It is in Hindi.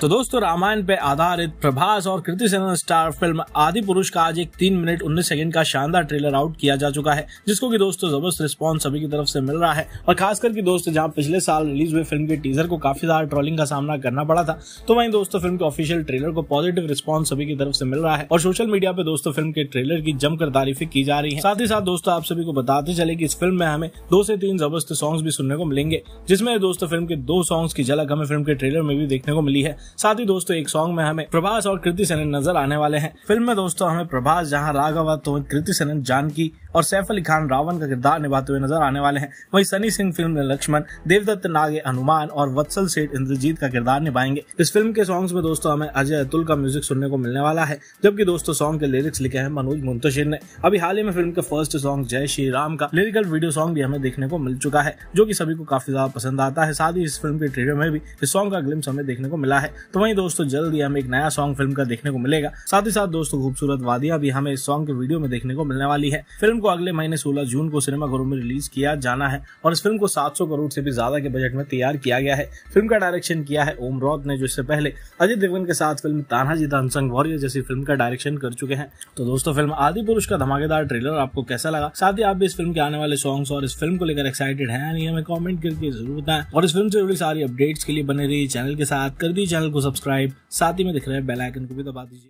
तो दोस्तों रामायण पे आधारित प्रभास और कृति सेनन स्टार फिल्म आदि पुरुष का आज एक तीन मिनट उन्नीस सेकंड का शानदार ट्रेलर आउट किया जा चुका है जिसको कि दोस्तों जबरदस्त रिस्पांस सभी की तरफ से मिल रहा है और खास करके दोस्तों जहां पिछले साल रिलीज हुए फिल्म के टीजर को काफी ज्यादा ट्रोलिंग का सामना करना पड़ा था तो वही दोस्तों फिल्म के ऑफिशियल ट्रेलर को पॉजिटिव रिस्पॉन्स सभी की तरफ से मिल रहा है और सोशल मीडिया पे दोस्तों फिल्म के ट्रेलर की जमकर तारीफें की जा रही है साथ ही साथ दोस्तों आप सभी को बताते चले की इस फिल्म में हमें दो से तीन जबरदस्त सॉन्ग भी सुनने को मिलेंगे जिसमें दोस्तों फिल्म के दो सॉन्ग की झलक हमें फिल्म के ट्रेलर में भी देखने को मिली है साथ ही दोस्तों एक सॉन्ग में हमें प्रभास और कृति सेनन नजर आने वाले हैं फिल्म में दोस्तों हमें प्रभास जहाँ राघव तो कृति सेनन जानकी और सैफ अली खान रावण का किरदार निभाते हुए नजर आने वाले हैं वही सनी सिंह फिल्म में लक्ष्मण देवदत्त नागे हनुमान और वत्सल सेठ इंद्रजीत का किरदार निभाएंगे इस फिल्म के सॉन्ग्स में दोस्तों हमें अजय अतुल का म्यूजिक सुनने को मिलने वाला है जबकि दोस्तों सॉन्ग के लिरिक्स लिखे हैं मनोज मुंतशिर ने अभी हाल ही में फिल्म के फर्स्ट सॉन्ग जय श्री राम का लिरिकल वीडियो सॉन्ग भी हमें देखने को मिल चुका है जो की सभी को काफी ज्यादा पसंद आता है साथ ही इस फिल्म के ट्रेलर में भी इस सॉन्ग का ग्लिम्स हमें देखने को मिला है तो वहीं दोस्तों जल्द ही हमें एक नया सॉन्ग फिल्म का देखने को मिलेगा साथ ही साथ दोस्तों खूबसूरत वादिया भी हमें इस सॉन्ग के वीडियो में देखने को मिलने वाली है फिल्म को अगले महीने सोलह जून को सिनेमा घरों में रिलीज किया जाना है और इस फिल्म को सात करोड़ से भी ज्यादा के बजट में तैयार किया गया है फिल्म का डायरेक्शन किया है ओम रॉत ने जो इससे पहले अजय देवगन के साथ फिल्म तानाजी धनसंग वॉरियर जैसी फिल्म का डायरेक्शन कर चुके हैं तो दोस्तों फिल्म आदि पुरुष का धमाकेदार ट्रेलर आपको कैसा लगा साथ ही आप भी इस फिल्म के आने वाले सॉन्ग्स और इस फिल्म को लेकर एक्साइटेड है हमें कॉमेंट करके जरूर बताएं और इस फिल्म से जुड़ी सारी अपडेट्स के लिए बने रही चैनल के साथ कर दी चैनल चैनल को सब्सक्राइब साथ ही में दिख रहे बेल आइकन को भी दबा दीजिए